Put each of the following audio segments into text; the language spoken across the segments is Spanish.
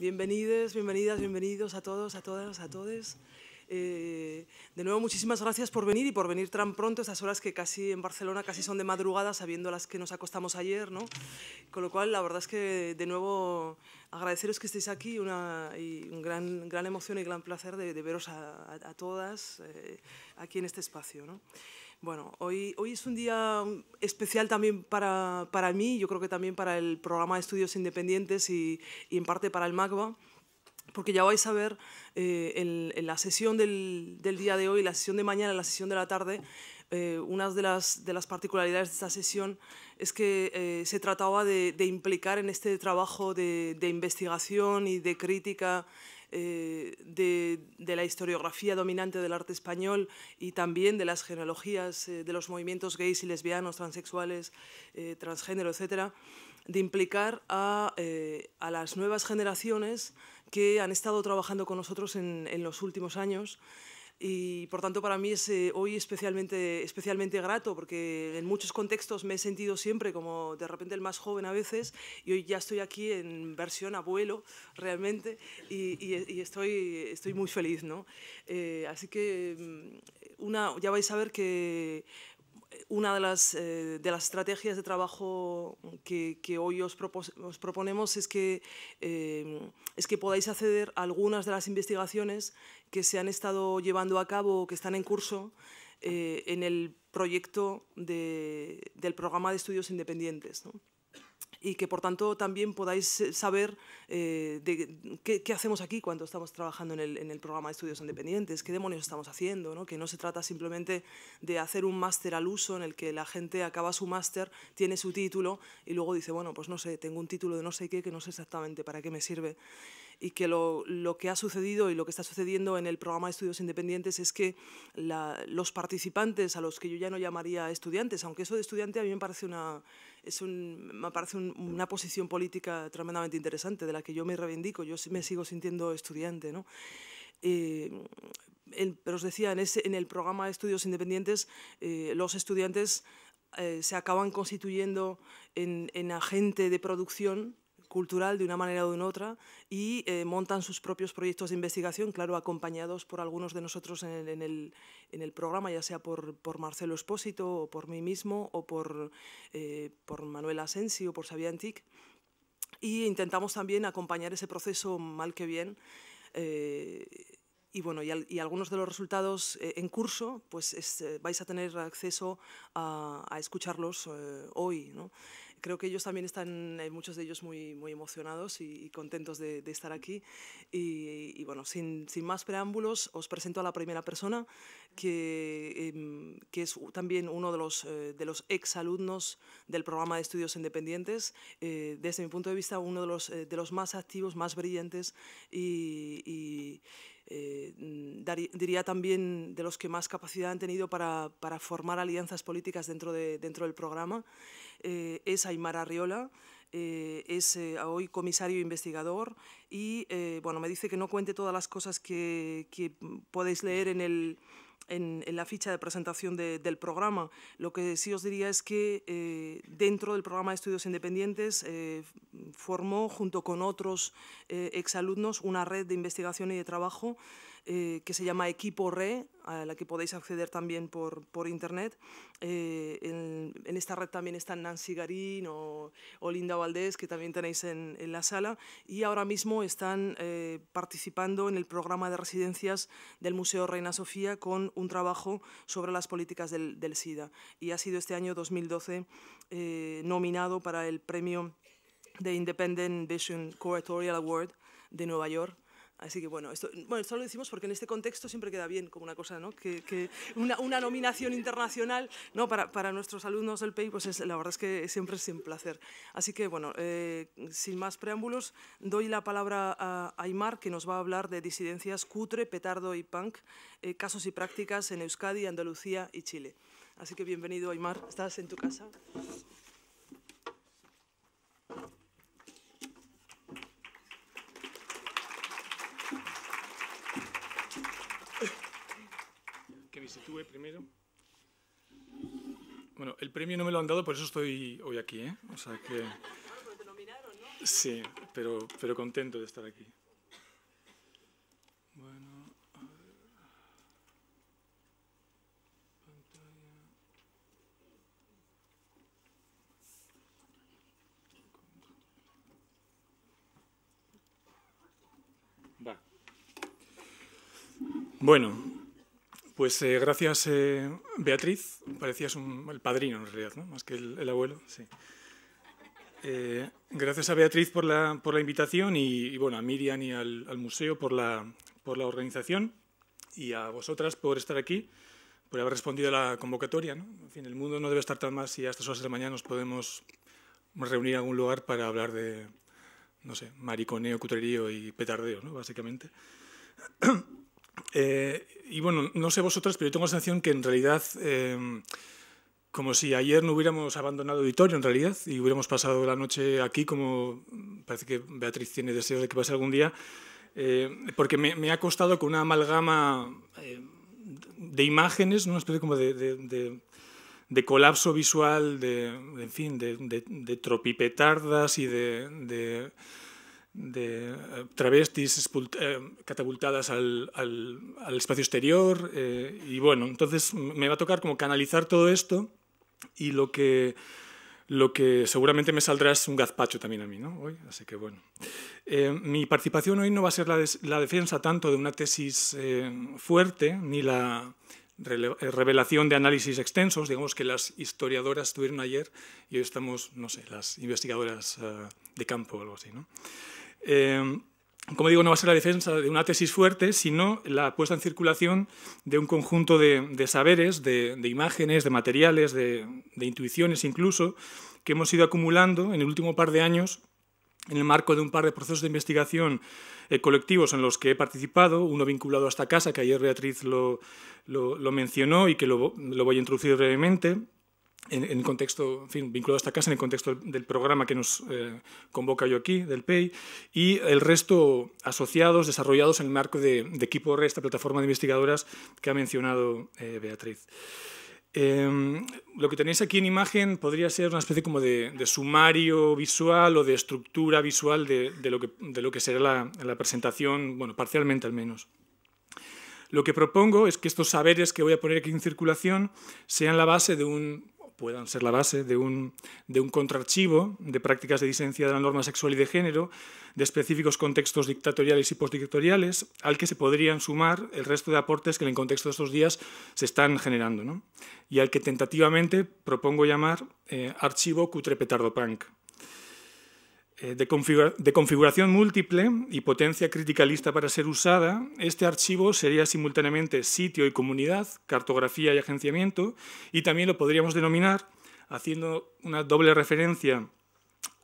Bienvenidos, bienvenidas, bienvenidos a todos, a todas, a todos. Eh, de nuevo, muchísimas gracias por venir y por venir tan pronto, estas horas que casi en Barcelona casi son de madrugada, sabiendo las que nos acostamos ayer, ¿no? Con lo cual, la verdad es que, de nuevo, agradeceros que estéis aquí y un gran, gran emoción y gran placer de, veros a, todas eh, aquí en este espacio, ¿no? Bueno, hoy, hoy es un día especial también para, para mí, yo creo que también para el programa de estudios independientes y, en parte para el MACBA, porque ya vais a ver eh, en, la sesión del, día de hoy, la sesión de mañana, la sesión de la tarde, eh, una de las, particularidades de esta sesión es que eh, se trataba de, implicar en este trabajo de investigación y de crítica eh, de, la historiografía dominante del arte español y también de las genealogías eh, de los movimientos gays y lesbianos, transexuales, eh, transgénero, etcétera, de implicar a, las nuevas generaciones que han estado trabajando con nosotros en los últimos años y por tanto para mí es eh, hoy especialmente, especialmente grato porque en muchos contextos me he sentido siempre como de repente el más joven a veces y hoy ya estoy aquí en versión abuelo realmente y, estoy, estoy muy feliz. ¿no? Eh, así que mm, una, ya vais a ver que una de las, eh, de las estrategias de trabajo que, hoy os, proponemos es que, es que podáis acceder a algunas de las investigaciones que se han estado llevando a cabo o que están en curso eh, en el proyecto del programa de estudios independientes. y que por tanto también podáis eh, saber eh, de qué, hacemos aquí cuando estamos trabajando en el, programa de estudios independientes, qué demonios estamos haciendo, que no se trata simplemente de hacer un máster al uso en el que la gente acaba su máster, tiene su título y luego dice, bueno, pues no sé, tengo un título de no sé qué que no sé exactamente para qué me sirve y que lo, lo, que ha sucedido y lo que está sucediendo en el programa de estudios independientes es que los participantes, a los que yo ya no llamaría estudiantes, aunque eso de estudiante a mí me parece una, es me parece una posición política tremendamente interesante, de la que yo me reivindico, yo me sigo sintiendo estudiante, ¿no? Eh, pero os decía, en, ese, en, el programa de estudios independientes, eh, los estudiantes eh, se acaban constituyendo en, en agente de producción cultural de una manera o de otra y eh, montan sus propios proyectos de investigación, claro, acompañados por algunos de nosotros en el, programa, ya sea por, Marcelo Espósito o por mí mismo o por, eh, por Manuel Asensi o por Xavier Antic. Y intentamos también acompañar ese proceso mal que bien. Eh, y bueno, y, algunos de los resultados en curso, pues vais a tener acceso a, escucharlos hoy, ¿no? creo que ellos también están, muchos de ellos muy, muy emocionados y, contentos de, estar aquí. Y, bueno, sin, sin, más preámbulos, os presento a la primera persona, que, em, que es también uno de los, eh, de los exalumnos del programa de estudios independientes, eh, desde mi punto de vista uno de los, eh, de los más activos, más brillantes y, y eh, mm, diría también de los que más capacidad han tenido para, para formar alianzas políticas dentro, de, dentro del programa, eh, es Aymar Arriola, eh, es hoy comisario investigador y bueno, me dice que no cuente todas las cosas que, que podéis leer en el, en, la ficha de presentación del programa. Lo que sí os diría es que eh, dentro del programa de estudios independientes eh, formó, junto con otros eh, exalumnos, una red de investigación y de trabajo eh, que se llama Equipo Re, a la que podéis acceder también por, por internet. Eh, en, esta red también están Nancy Garín o, Linda Valdés, que también tenéis en, en, la sala, y ahora mismo están eh, participando en el programa de residencias del Museo Reina Sofía con un trabajo sobre las políticas del, del SIDA. Y ha sido este año 2012 nominado para el premio de Independent Vision Curatorial Award de Nueva York Así que bueno esto, lo decimos porque en este contexto siempre queda bien como una cosa, ¿no? Que, una, nominación internacional, ¿no? Para, nuestros alumnos del PEI, pues es, la verdad es que siempre es un placer. Así que bueno, eh, sin más preámbulos, doy la palabra a Aymar, que nos va a hablar de disidencias cutre, petardo y punk, eh, casos y prácticas en Euskadi, Andalucía y Chile. Así que bienvenido, Aymar. Estás en tu casa. primero. Bueno, el premio no me lo han dado, por eso estoy hoy aquí, ¿eh? O sea que... Pues sí, pero, pero contento de estar aquí. Bueno, Bueno, pues eh, gracias, eh, Beatriz. Parecías un, el padrino, en realidad, más que el, abuelo. Sí. Eh, gracias a Beatriz por la, por la invitación y, bueno, a Miriam y al, museo por la, por la organización y a vosotras por estar aquí, por haber respondido a la convocatoria. En fin, el mundo no debe estar tan mal si a estas horas de mañana nos podemos reunir en algún lugar para hablar de, no sé, mariconeo, cutrerío y petardeo, ¿no? básicamente. Eh, y bueno, no sé vosotras, pero yo tengo la sensación que en realidad, eh, como si ayer no hubiéramos abandonado auditorio en realidad y hubiéramos pasado la noche aquí, como parece que Beatriz tiene deseos de que pase algún día, eh, porque me, ha costado con una amalgama de imágenes, una especie como de, de, de colapso visual, de, en fin, de, tropipetardas y de de eh, travestis eh, catapultadas al, al, al espacio exterior. Eh, y bueno, entonces me va a tocar como canalizar todo esto y lo que, lo que seguramente me saldrá es un gazpacho también a mí, ¿no? Hoy, así que bueno. mi participación hoy no va a ser la, defensa tanto de una tesis fuerte ni la revelación de análisis extensos, digamos que las historiadoras tuvieron ayer y hoy estamos, no sé, las investigadoras de campo o algo así, ¿no? Em, como digo, no va a ser la defensa de una tesis fuerte, sino la puesta en circulación de un conjunto de, saberes, de, imágenes, de materiales, de, intuiciones incluso, que hemos ido acumulando en el último par de años en el marco de un par de procesos de investigación eh, colectivos en los que he participado, uno vinculado a esta casa, que ayer Beatriz lo, mencionó y que lo voy a introducir brevemente, en, contexto, en fin, vinculado a esta casa, en el contexto del, programa que nos eh, convoca yo aquí, del PEI, y el resto asociados, desarrollados en el marco de, Equipo RE, esta plataforma de investigadoras que ha mencionado eh, Beatriz. Em, lo que tenéis aquí en imagen podría ser una especie como de, sumario visual o de estructura visual de, lo, que, de lo que será la, presentación, bueno, parcialmente al menos. Lo que propongo es que estos saberes que voy a poner aquí en circulación sean la base de un puedan ser la base de un, de contraarchivo de prácticas de disidencia de la norma sexual y de género, de específicos contextos dictatoriales y postdictatoriales, al que se podrían sumar el resto de aportes que en el contexto de estos días se están generando, y al que tentativamente propongo llamar eh, archivo cutrepetardo punk. Eh, de, configuración múltiple y potencia crítica para ser usada, este archivo sería simultáneamente sitio y comunidad, cartografía y agenciamiento, y también lo podríamos denominar, haciendo una doble referencia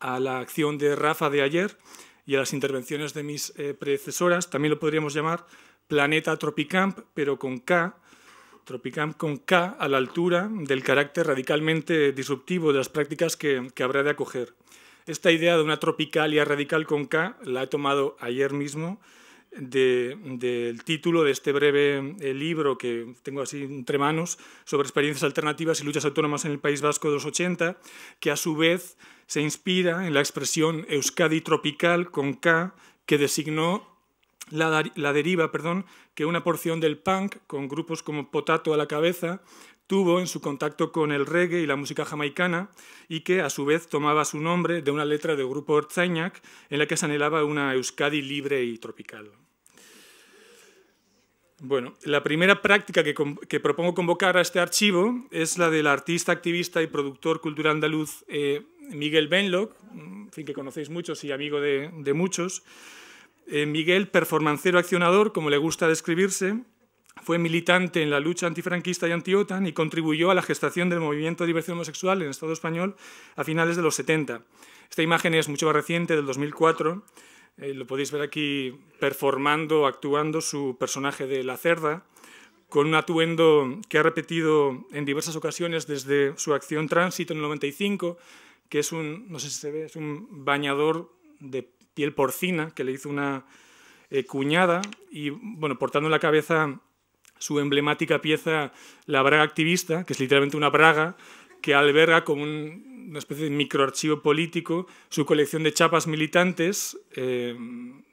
a la acción de Rafa de ayer y a las intervenciones de mis eh, predecesoras, también lo podríamos llamar Planeta Tropicamp, pero con K, Tropicamp con K a la altura del carácter radicalmente disruptivo de las prácticas que habrá de acoger. Esta idea de una tropicalia radical con K la he tomado ayer mismo del título de este breve eh, libro que tengo así entre manos sobre experiencias alternativas y luchas autónomas en el País Vasco de los 80, que a su vez se inspira en la expresión Euskadi tropical con K que designó la, deriva perdón, que una porción del punk, con grupos como Potato a la cabeza, tuvo en su contacto con el reggae y la música jamaicana y que a su vez tomaba su nombre de una letra del grupo Ortzainak en la que se anhelaba una Euskadi libre y tropical. Bueno, la primera práctica que, propongo convocar a este archivo es la del artista, activista y productor cultural andaluz eh, Miguel Benlock, fin, que conocéis muchos y amigo de muchos, eh, Miguel, performancero accionador, como le gusta describirse, fue militante en la lucha antifranquista y anti-OTAN y contribuyó a la gestación del movimiento de diversión homosexual en el Estado español a finales de los 70. Esta imagen es mucho más reciente, del 2004. Eh, lo podéis ver aquí performando, actuando su personaje de La Cerda, con un atuendo que ha repetido en diversas ocasiones desde su acción Tránsito en el 95, que es un, no sé si se ve, es un bañador de piel porcina que le hizo una eh, cuñada y, bueno, portando en la cabeza su emblemática pieza, la braga activista, que es literalmente una braga que alberga como una especie de microarchivo político su colección de chapas militantes, eh,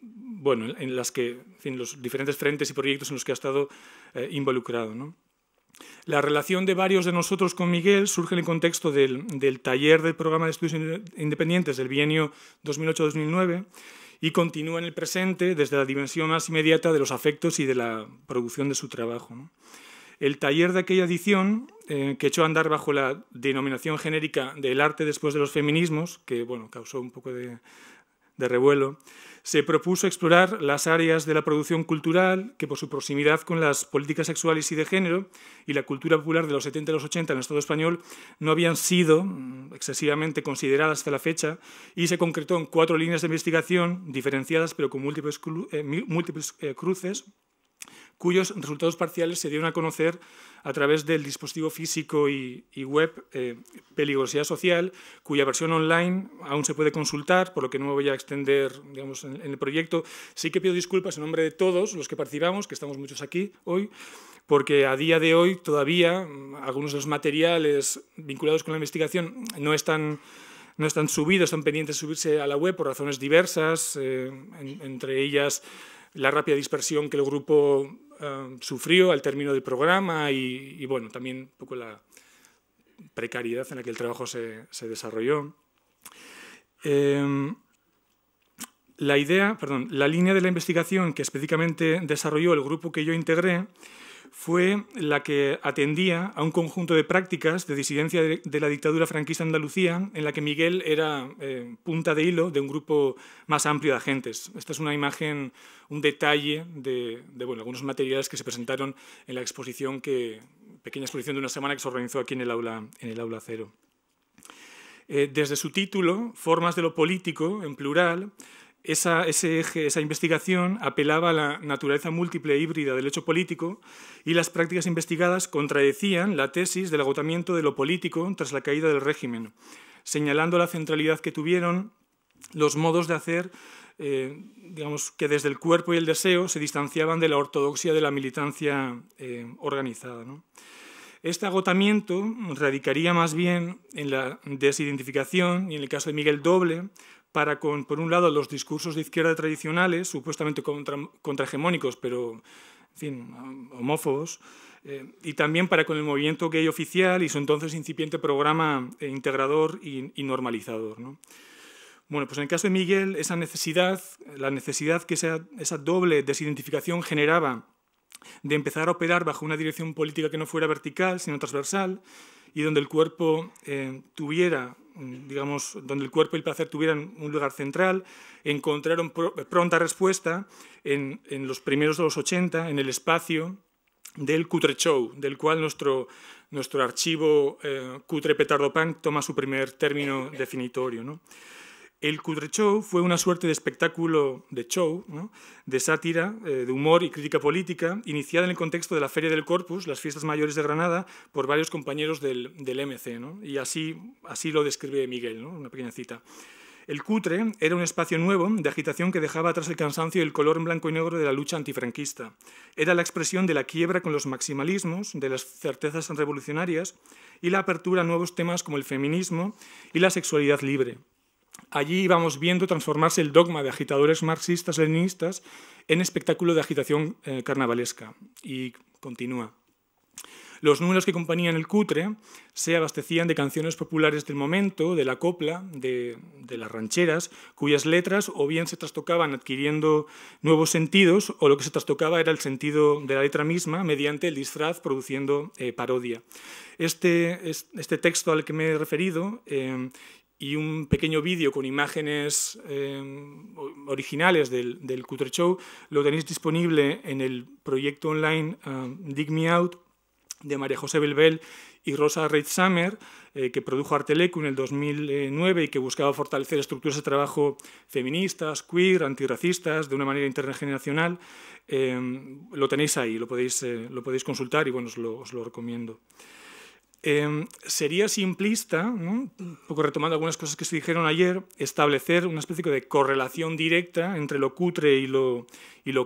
bueno, en, las que, en los diferentes frentes y proyectos en los que ha estado eh, involucrado, ¿no? La relación de varios de nosotros con Miguel surge en el contexto del, taller del programa de estudios independientes del bienio 2008-2009 y continúa en el presente desde la dimensión más inmediata de los afectos y de la producción de su trabajo. El taller de aquella edición, eh, que echó a andar bajo la denominación genérica del arte después de los feminismos, que bueno, causó un poco de de revuelo, se propuso explorar las áreas de la producción cultural que por su proximidad con las políticas sexuales y de género y la cultura popular de los 70 y los 80 en el Estado español no habían sido mm, excesivamente consideradas hasta la fecha y se concretó en cuatro líneas de investigación diferenciadas pero con múltiples, eh, eh, cruces cuyos resultados parciales se dieron a conocer a través del dispositivo físico y, web eh, Peligrosidad Social, cuya versión online aún se puede consultar, por lo que no me voy a extender digamos, en, el proyecto. Sí que pido disculpas en nombre de todos los que participamos, que estamos muchos aquí hoy, porque a día de hoy todavía mm, algunos de los materiales vinculados con la investigación no están no están subidos, están pendientes de subirse a la web por razones diversas, eh, entre ellas la rápida dispersión que el grupo eh, sufrió al término del programa y, bueno, también un poco la precariedad en la que el trabajo se, desarrolló. Eh, la idea, la línea de la investigación que específicamente desarrolló el grupo que yo integré fue la que atendía a un conjunto de prácticas de disidencia de la dictadura franquista andalucía, en la que Miguel era eh, punta de hilo de un grupo más amplio de agentes. Esta es una imagen, un detalle de, algunos materiales que se presentaron en la exposición, que, pequeña exposición de una semana que se organizó aquí en el aula, cero. Eh, desde su título, Formas de lo político, en plural, esa, investigación apelaba a la naturaleza múltiple e híbrida del hecho político y las prácticas investigadas contradecían la tesis del agotamiento de lo político tras la caída del régimen, señalando la centralidad que tuvieron los modos de hacer, eh, que desde el cuerpo y el deseo se distanciaban de la ortodoxia de la militancia eh, organizada. Este agotamiento radicaría más bien en la desidentificación y en el caso de Miguel Doble para con, por un lado, los discursos de izquierda tradicionales, supuestamente contra, contrahegemónicos, pero, en fin, homófobos, eh, y también para con el movimiento gay oficial y su entonces incipiente programa eh, integrador y, normalizador. ¿no? Bueno, pues en el caso de Miguel, esa necesidad, la necesidad que esa, esa doble desidentificación generaba de empezar a operar bajo una dirección política que no fuera vertical, sino transversal, y donde el cuerpo eh, tuviera mm, digamos, donde el cuerpo y el placer tuvieran un lugar central, encontraron pronta respuesta en, los primeros de los 80, en el espacio del Cutre Show, del cual nuestro, nuestro archivo eh, Cutre Petardo Punk toma su primer término definitorio. ¿no? El Cutre Show fue una suerte de espectáculo de show, de sátira, eh, de humor y crítica política, iniciada en el contexto de la Feria del Corpus, las fiestas mayores de Granada, por varios compañeros del, MC. Y así, así lo describe Miguel, una pequeña cita. El Cutre era un espacio nuevo de agitación que dejaba atrás el cansancio y el color en blanco y negro de la lucha antifranquista. Era la expresión de la quiebra con los maximalismos, de las certezas revolucionarias y la apertura a nuevos temas como el feminismo y la sexualidad libre. Allí íbamos viendo transformarse el dogma de agitadores marxistas-leninistas en espectáculo de agitación eh, carnavalesca. Y continúa. Los números que componían el cutre se abastecían de canciones populares del momento, de la copla, de, las rancheras, cuyas letras o bien se trastocaban adquiriendo nuevos sentidos o lo que se trastocaba era el sentido de la letra misma mediante el disfraz produciendo eh, parodia. Este, este, texto al que me he referido eh, y un pequeño vídeo con imágenes em, originales del, del Show lo tenéis disponible en el proyecto online um, Dig Me Out de María José Belbel y Rosa Reid Summer, eh, que produjo Arteleco en el 2009 y que buscaba fortalecer estructuras de trabajo feministas, queer, antirracistas, de una manera intergeneracional, em, lo tenéis ahí, lo podéis, eh, lo podéis consultar y bueno, os lo recomiendo. Em, sería simplista, poco retomando algunas cosas que se dijeron ayer, establecer una especie de correlación directa entre lo cutre y lo,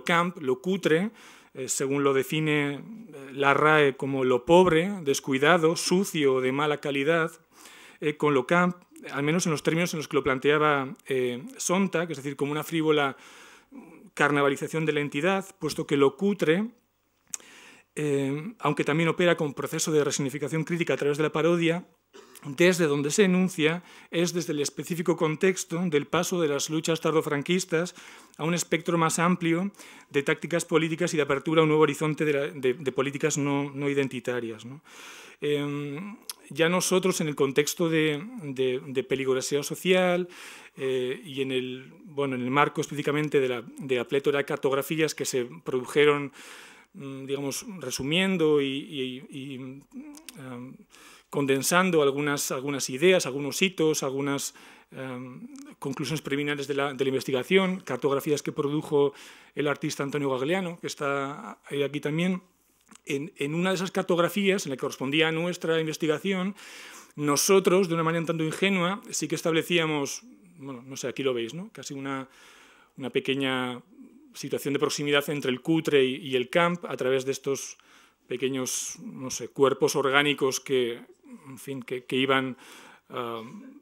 camp, lo cutre, eh, según lo define eh, la RAE como lo pobre, descuidado, sucio de mala calidad, eh, con lo camp, al menos en los términos en los que lo planteaba Sontag, es decir, como una frívola mm, carnavalización de la entidad, puesto que lo cutre eh, aunque también opera con proceso de resignificación crítica a través de la parodia, desde donde se enuncia es desde el específico contexto del paso de las luchas tardofranquistas a un espectro más amplio de tácticas políticas y de apertura a un nuevo horizonte de, políticas no, identitarias. Em, ya nosotros en el contexto de, de peligrosidad social eh, y en el, bueno, en el marco específicamente de la, de la plétora de cartografías que se produjeron Mm, digamos, resumiendo y, em, condensando algunas, algunas ideas, algunos hitos, algunas em, conclusiones preliminares de la, investigación, cartografías que produjo el artista Antonio Gagliano, que está aquí también. En, una de esas cartografías, en la que correspondía a nuestra investigación, nosotros, de una manera tanto ingenua, sí que establecíamos, bueno, no sé, aquí lo veis, ¿no? Casi una pequeña situación de proximidad entre el cutre y, el camp a través de estos pequeños no sé, cuerpos orgánicos que, en fin, que, iban um,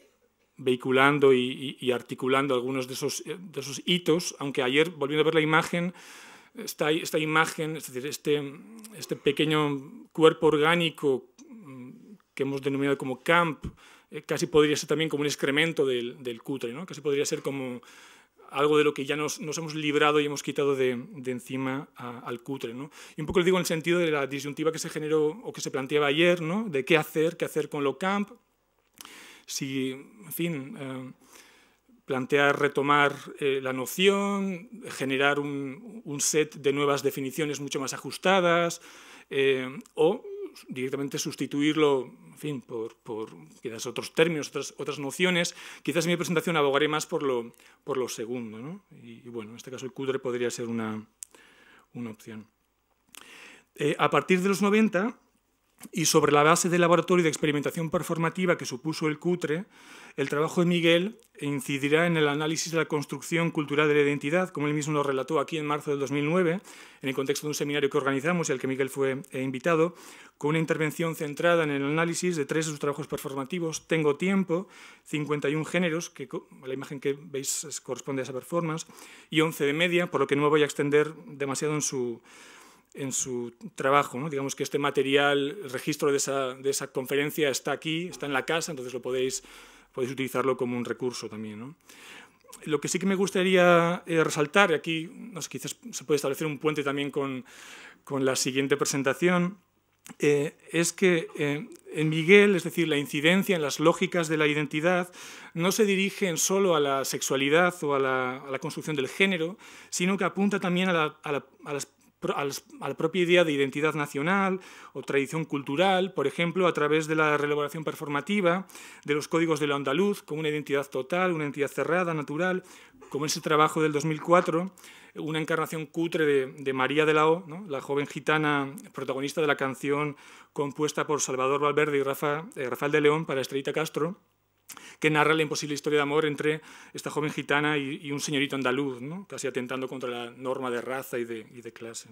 vehiculando y, articulando algunos de esos, de esos hitos, aunque ayer, volviendo a ver la imagen, esta, esta imagen, es decir, este, este pequeño cuerpo orgánico um, que hemos denominado como camp, eh, casi podría ser también como un excremento del, del cutre, ¿no? casi podría ser como algo de lo que ya nos, hemos librado y hemos quitado de, encima al cutre. Y un poco lo digo en el sentido de la disyuntiva que se generó o que se planteaba ayer, ¿no? de qué hacer, qué hacer con lo camp, si, en fin, eh, plantear retomar eh, la noción, generar un, set de nuevas definiciones mucho más ajustadas, eh, o directamente sustituirlo, en fin, por, quizás otros términos, otras, nociones. Quizás en mi presentación abogaré más por lo, segundo, y, bueno, en este caso el cudre podría ser una, opción. Eh, a partir de los 90, y sobre la base del laboratorio de experimentación performativa que supuso el CUTRE, el trabajo de Miguel incidirá en el análisis de la construcción cultural de la identidad, como él mismo lo relató aquí en marzo del 2009, en el contexto de un seminario que organizamos y al que Miguel fue eh, invitado, con una intervención centrada en el análisis de tres de sus trabajos performativos, Tengo tiempo, 51 géneros, que la imagen que veis corresponde a esa performance, y 11 de media, por lo que no me voy a extender demasiado en su en su trabajo. Digamos que este material, el registro de esa, de esa, conferencia está aquí, está en la casa, entonces lo podéis, podéis utilizarlo como un recurso también. Lo que sí que me gustaría eh, resaltar, y aquí no sé, quizás se puede establecer un puente también con, con la siguiente presentación, eh, es que eh, en Miguel, es decir, la incidencia en las lógicas de la identidad no se dirigen solo a la sexualidad o a la, a la construcción del género, sino que apunta también a, a las al, la propia idea de identidad nacional o tradición cultural, por ejemplo, a través de la relaboración performativa, de los códigos de la andaluz, como una identidad total, una entidad cerrada, natural, como ese trabajo del 2004, una encarnación cutre de, María de la O, la joven gitana protagonista de la canción compuesta por Salvador Valverde y eh, Rafael de León para Estrellita Castro, que narra la imposible historia de amor entre esta joven gitana y, un señorito andaluz, casi atentando contra la norma de raza y de, clase.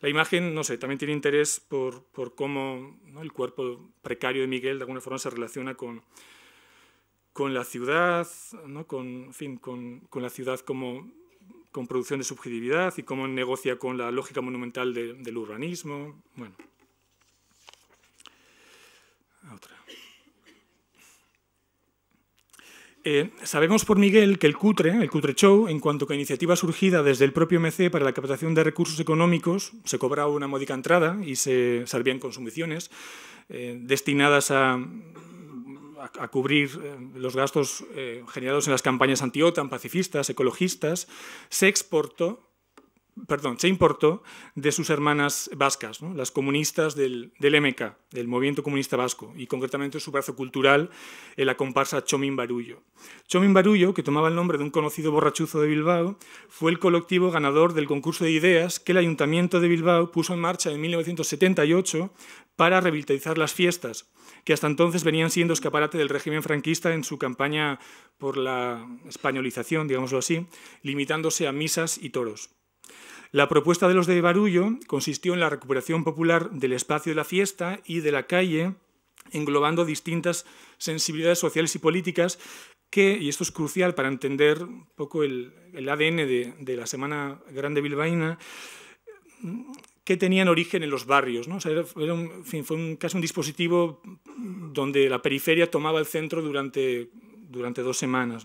La imagen, no sé, también tiene interés por, cómo el cuerpo precario de Miguel de alguna forma se relaciona con, con la ciudad, con, fin, con, la ciudad como con producción de subjetividad y cómo negocia con la lógica monumental del urbanismo. Bueno. Ah, otra. Eh, sabemos por Miguel que el Cutre, el Cutre Show, en cuanto a iniciativa surgida desde el propio MC para la captación de recursos económicos, se cobraba una módica entrada y se servían consumiciones eh, destinadas a, cubrir eh, los gastos generados en las campañas anti-OTAN, pacifistas, ecologistas. Se exportó perdón, se importó de sus hermanas vascas, las comunistas del, MK, del Movimiento Comunista Vasco, y concretamente su brazo cultural, eh, la comparsa Chomin Barullo. Chomín Barullo, que tomaba el nombre de un conocido borrachuzo de Bilbao, fue el colectivo ganador del concurso de ideas que el Ayuntamiento de Bilbao puso en marcha en 1978 para revitalizar las fiestas, que hasta entonces venían siendo escaparate del régimen franquista en su campaña por la españolización, digámoslo así, limitándose a misas y toros. La propuesta de los de Barullo consistió en la recuperación popular del espacio de la fiesta y de la calle, englobando distintas sensibilidades sociales y políticas que, y esto es crucial para entender un poco el, ADN de, la Semana Grande Bilbaína, que tenían origen en los barrios. fue un, casi un dispositivo donde la periferia tomaba el centro durante, durante dos semanas.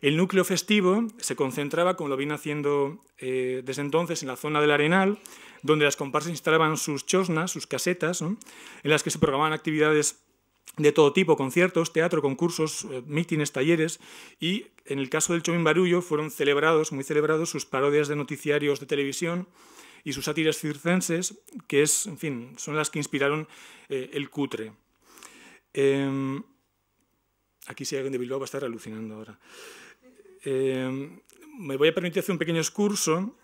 El núcleo festivo se concentraba, como lo viene haciendo eh, desde entonces, en la zona del Arenal, donde las comparsas instalaban sus chosnas, sus casetas, en las que se programaban actividades de todo tipo, conciertos, teatro, concursos, eh, mítines, talleres, y en el caso del Chomín Barullo fueron celebrados, muy celebrados, sus parodias de noticiarios de televisión y sus sátiras circenses, que es, en fin, son las que inspiraron eh, el cutre. Em, aquí si alguien de Bilbao va a estar alucinando ahora. Eh, me voy a permitir hacer un pequeño excurso.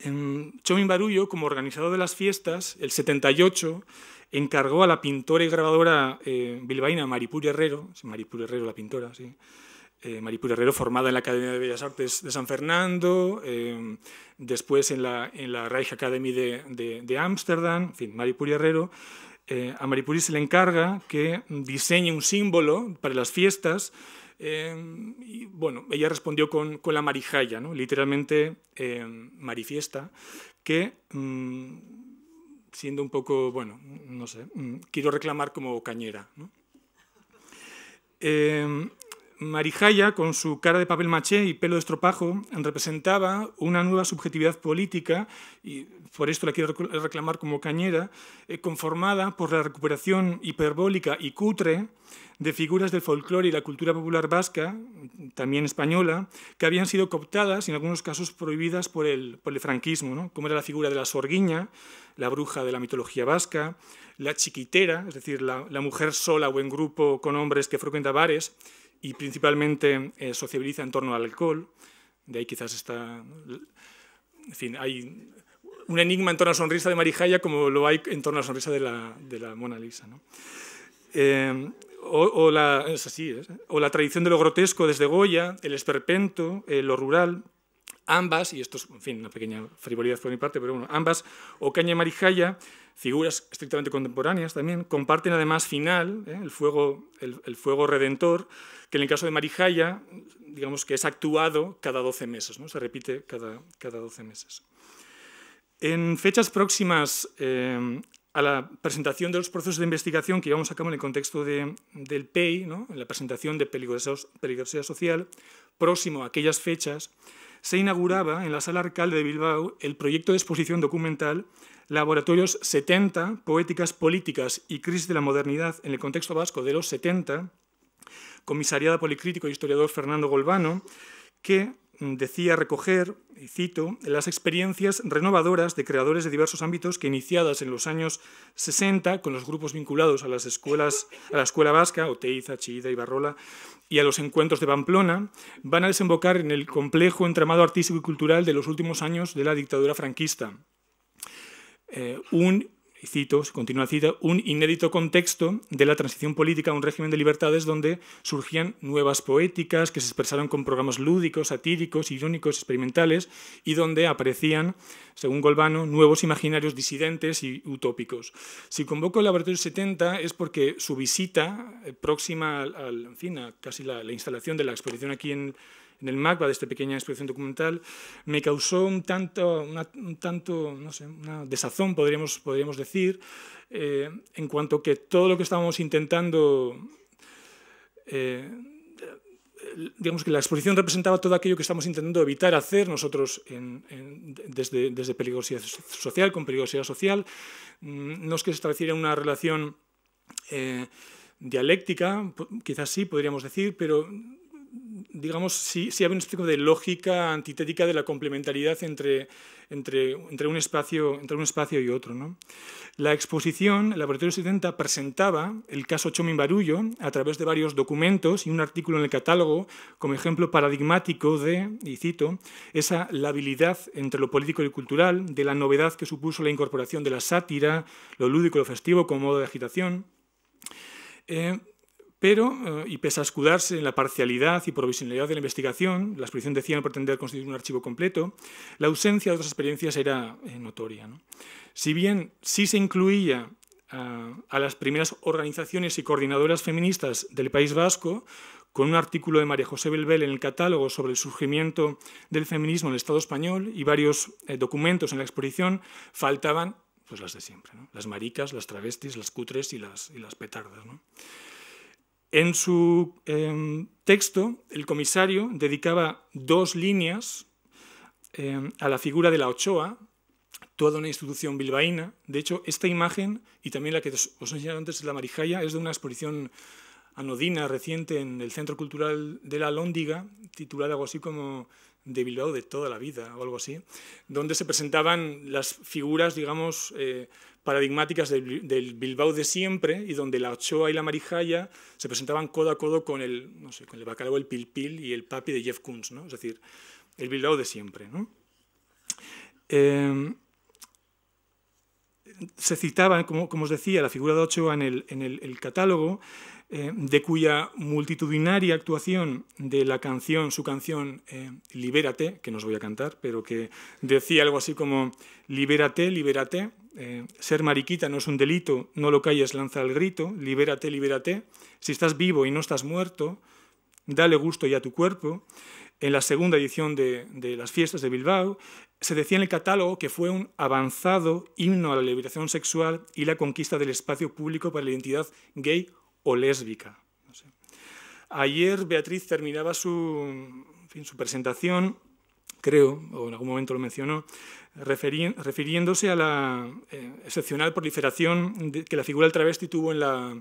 En Barullo, como organizador de las fiestas, el 78 encargó a la pintora y grabadora eh, bilbaína Maripur Herrero, Maripur Herrero la pintora, sí, eh, Herrero formada en la Academia de Bellas Artes de San Fernando, eh, después en la, en la Reich Academy de Ámsterdam, en fin, Maripur Herrero, a Maripuri se le encarga que diseñe un símbolo para las fiestas Em, y bueno, ella respondió con, la marijaya, ¿no? literalmente eh, manifiesta, que mm, siendo un poco, bueno, no sé, mm, quiero reclamar como cañera. Em, marijaya, con su cara de papel maché y pelo de estropajo, representaba una nueva subjetividad política, y por esto la quiero reclamar como cañera, eh, conformada por la recuperación hiperbólica y cutre de figuras del folclore y la cultura popular vasca, también española, que habían sido cooptadas y en algunos casos prohibidas por el, por el franquismo, ¿no? como era la figura de la sorguiña, la bruja de la mitología vasca, la chiquitera, es decir, la, mujer sola o en grupo con hombres que frecuenta bares y principalmente eh, sociabiliza en torno al alcohol, de ahí quizás está... En fin, hay un enigma en torno a la sonrisa de Marijaya como lo hay en torno a la sonrisa de la, de la Mona Lisa. ¿no? Eh, o, la, es así, ¿eh? o la tradición de lo grotesco desde Goya, el esperpento, eh, lo rural, ambas, y esto es, fin, una pequeña frivolidad por mi parte, pero bueno, ambas, Ocaña y Marijaya, figuras estrictamente contemporáneas también, comparten además final, ¿eh? el, fuego, el, fuego redentor, que en el caso de Marijaya, digamos que es actuado cada 12 meses, ¿no? se repite cada, cada 12 meses. En fechas próximas a la presentación de los procesos de investigación que llevamos a cabo en el contexto del PEI, en la presentación de peligrosidad social, próximo a aquellas fechas, se inauguraba en la Sala alcalde de Bilbao el proyecto de exposición documental Laboratorios 70, Poéticas Políticas y Crisis de la Modernidad en el contexto vasco de los 70, comisariada por el crítico y e historiador Fernando Golbano, que Mm, decía recoger, y cito, las experiencias renovadoras de creadores de diversos ámbitos que iniciadas en los años 60 con los grupos vinculados a las escuelas, a la escuela vasca, Oteiza, Chida, Barrola, y a los encuentros de Pamplona, van a desembocar en el complejo entramado artístico y cultural de los últimos años de la dictadura franquista. Eh, un cito, continúa cita, un inédito contexto de la transición política a un régimen de libertades donde surgían nuevas poéticas que se expresaron con programas lúdicos, satíricos, irónicos, experimentales y donde aparecían, según Golbano, nuevos imaginarios disidentes y utópicos. Si convoco el Laboratorio 70 es porque su visita eh, próxima fin, a casi la instalación de la exposición aquí en del MACBA, de esta pequeña exposición documental, me causó un tanto, un tanto no sé, una desazón, podríamos, podríamos decir, eh, en cuanto que todo lo que estábamos intentando... Eh, digamos que la exposición representaba todo aquello que estamos intentando evitar hacer nosotros desde, desde, peligrosidad social, con peligrosidad social. Mm, no es que se estableciera una relación eh, dialéctica, quizás sí, podríamos decir, pero digamos, si si había un tipo de lógica antitética de la complementariedad entre, entre, entre, un, espacio, entre un espacio y otro. ¿no? La exposición, el Laboratorio 70, presentaba el caso Chomin Barullo a través de varios documentos y un artículo en el catálogo como ejemplo paradigmático de, y cito, esa labilidad entre lo político y lo cultural, de la novedad que supuso la incorporación de la sátira, lo lúdico y lo festivo como modo de agitación. Eh, pero, eh, y pese a escudarse en la parcialidad y provisionalidad de la investigación, la exposición decía no pretender constituir un archivo completo, la ausencia de otras experiencias era eh, notoria. Si bien sí se incluía a, las primeras organizaciones y coordinadoras feministas del País Vasco, con un artículo de María José Belbel en el catálogo sobre el surgimiento del feminismo en el Estado español y varios eh, documentos en la exposición, faltaban pues, las de siempre, las maricas, las travestis, las cutres y las, petardas. En su em, texto, el comisario dedicaba dos líneas em, a la figura de la Ochoa, toda una institución bilbaína. De hecho, esta imagen, y también la que os he enseñado antes, la Marijaya, es de una exposición anodina reciente en el Centro Cultural de la Lóndiga, titulada algo así como de Bilbao de toda la vida o algo así, donde se presentaban las figuras, digamos, eh, paradigmáticas del, Bilbao de siempre y donde la Ochoa y la Marijaya se presentaban codo a codo con el, no el pilpil y el papi de Jeff Koons, ¿no? es decir, el Bilbao de siempre. Em, se citaba, como, como, os decía, la figura de Ochoa en el, en el, catálogo, eh, de cuya multitudinaria actuación de la canción, su canción eh, Libérate, que no os voy a cantar, pero que decía algo así como Libérate, libérate, eh, ser mariquita no es un delito, no lo calles, lanza el grito, libérate, libérate. Si estás vivo y no estás muerto, dale gusto ya a tu cuerpo. En la segunda edición de, las fiestas de Bilbao, se decía en el catálogo que fue un avanzado himno a la liberación sexual y la conquista del espacio público para la identidad gay o lésbica. Ayer Beatriz terminaba su, fin, su presentación creo, o en algún momento lo mencionó, refiriéndose a la eh, excepcional proliferación que la figura del travesti tuvo en la,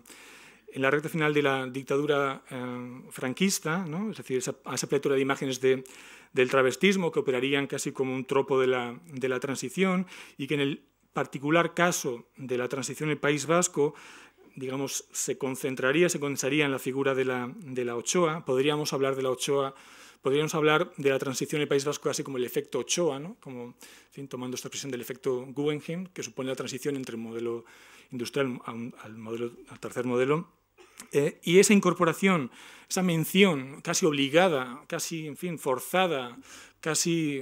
en la recta final de la dictadura eh, franquista, ¿no? es decir, esa, esa pletora de imágenes de, del travestismo que operarían casi como un tropo de la, de la transición y que en el particular caso de la transición en el País Vasco digamos, se concentraría, se condensaría en la figura de la, de la Ochoa. Podríamos hablar de la Ochoa Podríamos hablar de la transición en el País Vasco así como el efecto Ochoa, ¿no? como, en fin, tomando esta expresión del efecto Guggenheim, que supone la transición entre el modelo industrial al, modelo, al tercer modelo. Eh, y esa incorporación, esa mención casi obligada, casi, en fin, forzada, casi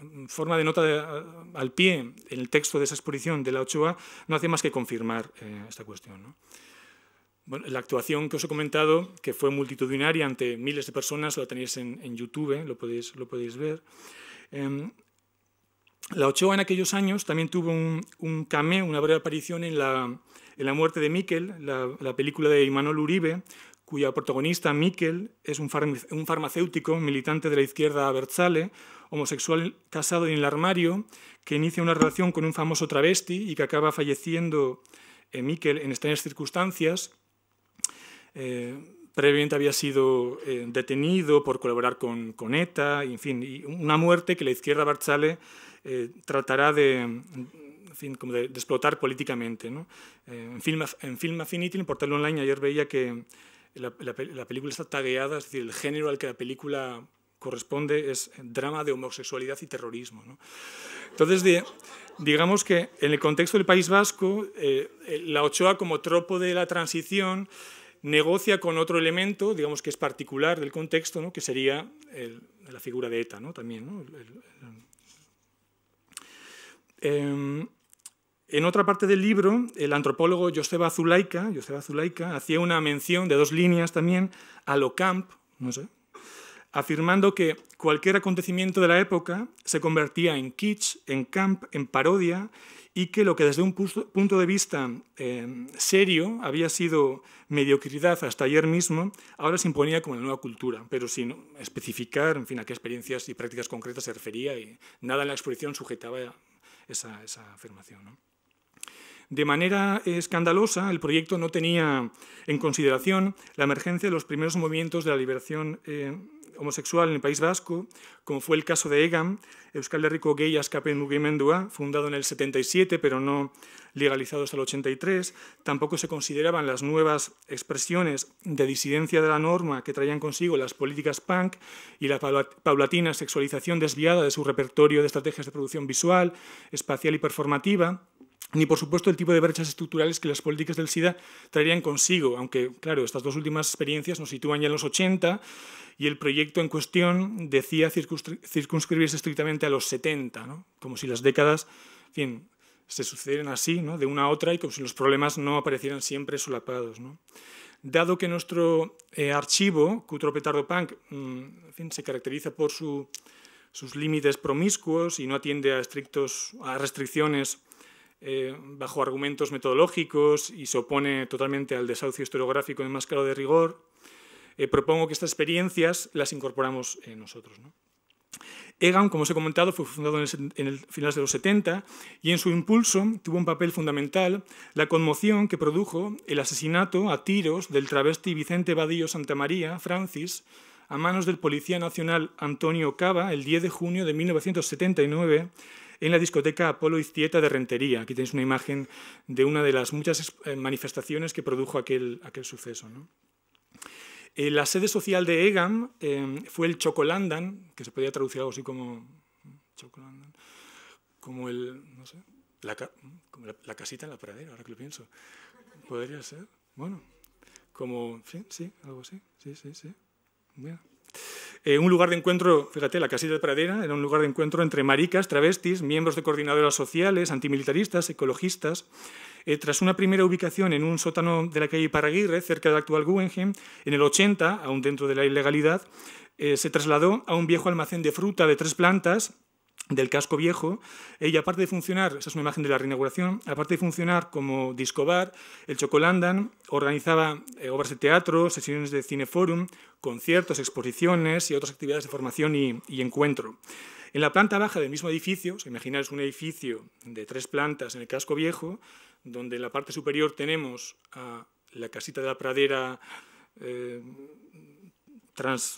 en forma de nota al pie en el texto de esa exposición de la Ochoa, no hace más que confirmar eh, esta cuestión. ¿no? la actuación que os he comentado, que fue multitudinaria ante miles de personas, lo tenéis en, YouTube, ¿eh? lo podéis, lo podéis ver. Em, la Ochoa en aquellos años también tuvo un, un cameo, una breve aparición en la, en la muerte de Miquel, la, película de Imanol Uribe, cuya protagonista Miquel es un, farmacéutico militante de la izquierda Berzale, homosexual casado en el armario, que inicia una relación con un famoso travesti y que acaba falleciendo eh, Miquel en extrañas circunstancias. Eh, previamente había sido eh, detenido por colaborar con, ETA, y, en fin, y una muerte que la izquierda Barzale eh, tratará de, en fin, como de, explotar políticamente. ¿no? en, Film, en Film Affinity, en portal online, ayer veía que la, película está tagueada, es decir, el género al que la película corresponde es drama de homosexualidad y terrorismo. ¿no? Entonces, digamos que en el contexto del País Vasco, la Ochoa como tropo de la transición negocia con otro elemento, digamos que es particular del contexto, que sería la figura de ETA ¿no? también. Em, en otra parte del libro, el antropólogo Joseba Zulaika, hacía una mención de dos líneas también a lo camp, afirmando que cualquier acontecimiento de la época se convertía en kitsch, en camp, en parodia y que lo que desde un punto de vista eh, serio había sido mediocridad hasta ayer mismo, ahora se imponía como la nueva cultura, pero sin especificar en fin, a qué experiencias y prácticas concretas se refería y nada en la exposición sujetaba esa, esa afirmación. ¿no? De manera escandalosa, el proyecto no tenía en consideración la emergencia de los primeros movimientos de la liberación eh, homosexual en el País Vasco, como fue el caso de EGAM, Euskal Herriko Gay en Mugimendua, fundado en el 77 pero no legalizado hasta el 83. Tampoco se consideraban las nuevas expresiones de disidencia de la norma que traían consigo las políticas punk y la paulatina sexualización desviada de su repertorio de estrategias de producción visual, espacial y performativa ni por supuesto el tipo de brechas estructurales que las políticas del SIDA traerían consigo, aunque claro, estas dos últimas experiencias nos sitúan ya en los 80 y el proyecto en cuestión decía circunscribirse estrictamente a los 70, ¿no? como si las décadas, se sucedieran así, de una a otra y como si los problemas no aparecieran siempre solapados. Dado que nuestro eh, archivo, Cutro Petardo Punk, mm, se caracteriza por sus límites promiscuos y no atiende a, estrictos, a restricciones eh, bajo argumentos metodológicos y se opone totalmente al desahucio historiográfico claro de rigor, eh, propongo que estas experiencias las incorporamos nosotros. Egan, como os he comentado, fue fundado en el, final finales de los 70 y en su impulso tuvo un papel fundamental la conmoción que produjo el asesinato a tiros del travesti Vicente Santa María Francis, a manos del Policía Nacional Antonio Cava el 10 de junio de 1979 en la discoteca Apolo Iztieta de Rentería. Aquí tenéis una imagen de una de las muchas eh, manifestaciones que produjo aquel, aquel suceso. Eh, la sede social de EGAM eh, fue el Chocolandan, que se podía traducir algo así como... Chocolandan, como el... No sé, la, casita en la pradera, ahora que lo pienso. Podría ser, bueno, como... Sí, sí, algo así, sí, sí, sí. Bueno. Eh, un lugar de encuentro, fíjate, la casilla de Pradera era un lugar de encuentro entre maricas, travestis, miembros de coordinadoras sociales, antimilitaristas, ecologistas. Eh, tras una primera ubicación en un sótano de la calle Paraguirre, cerca del actual Guggenheim, en el 80, aún dentro de la ilegalidad, eh, se trasladó a un viejo almacén de fruta de tres plantas del casco viejo, ella aparte de funcionar, esa es una imagen de la reinauguración, aparte de funcionar como disco bar, el Chocolandan organizaba eh, obras de teatro, sesiones de cineforum, conciertos, exposiciones y otras actividades de formación y, encuentro. En la planta baja del mismo edificio, os imagináis un edificio de tres plantas en el casco viejo, donde en la parte superior tenemos a la casita de la pradera eh, trans,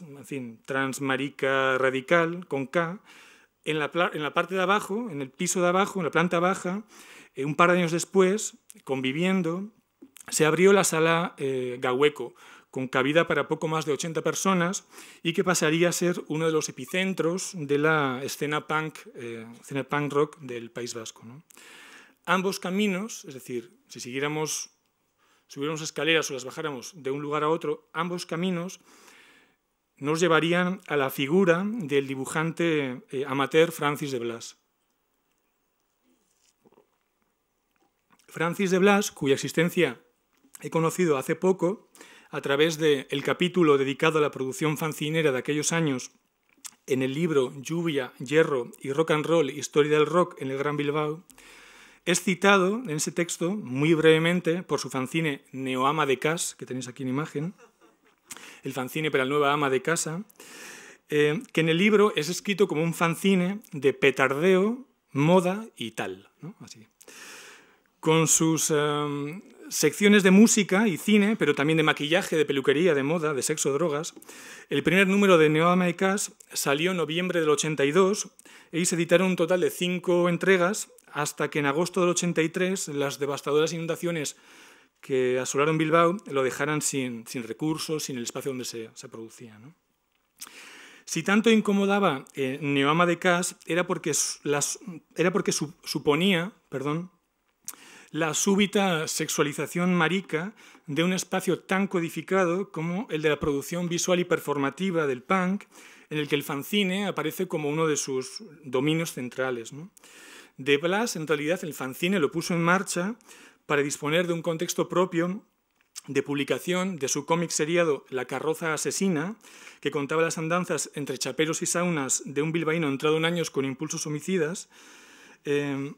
transmarica radical, con K, en la, parte de abajo, en el piso de abajo, en la planta baja, eh, un par de años después, conviviendo, se abrió la sala eh, Gahueco, con cabida para poco más de 80 personas y que pasaría a ser uno de los epicentros de la escena punk, eh, escena punk rock del País Vasco. Ambos caminos, es decir, si siguiéramos, subiéramos escaleras o las bajáramos de un lugar a otro, ambos caminos nos llevarían a la figura del dibujante eh, amateur Francis de Blas. Francis de Blas, cuya existencia he conocido hace poco a través del capítulo dedicado a la producción fancinera de aquellos años en el libro Lluvia, Hierro y Rock and Roll, Historia del Rock en el Gran Bilbao, es citado en ese texto muy brevemente por su fancine Neoama de Cas, que tenéis aquí en imagen, el fanzine para la nueva ama de casa, eh, que en el libro es escrito como un fanzine de petardeo, moda y tal. Con sus eh, secciones de música y cine, pero también de maquillaje, de peluquería, de moda, de sexo, drogas, el primer número de Ama y casa salió en noviembre del 82 y e se editaron un total de cinco entregas hasta que en agosto del 83 las devastadoras inundaciones que asolaron Bilbao lo dejaran sin, recursos, sin el espacio donde se, se producía. Si tanto incomodaba eh, Neoama de Cas era porque, era porque suponía perdón, la súbita sexualización marica de un espacio tan codificado como el de la producción visual y performativa del punk, en el que el fanzine aparece como uno de sus dominios centrales. ¿no? De Blas, en realidad, el fanzine lo puso en marcha para disponer de un contexto propio de publicación de su cómic seriado La carroza asesina, que contaba las andanzas entre chaperos y saunas de un bilbaíno entrado en años con impulsos homicidas, em,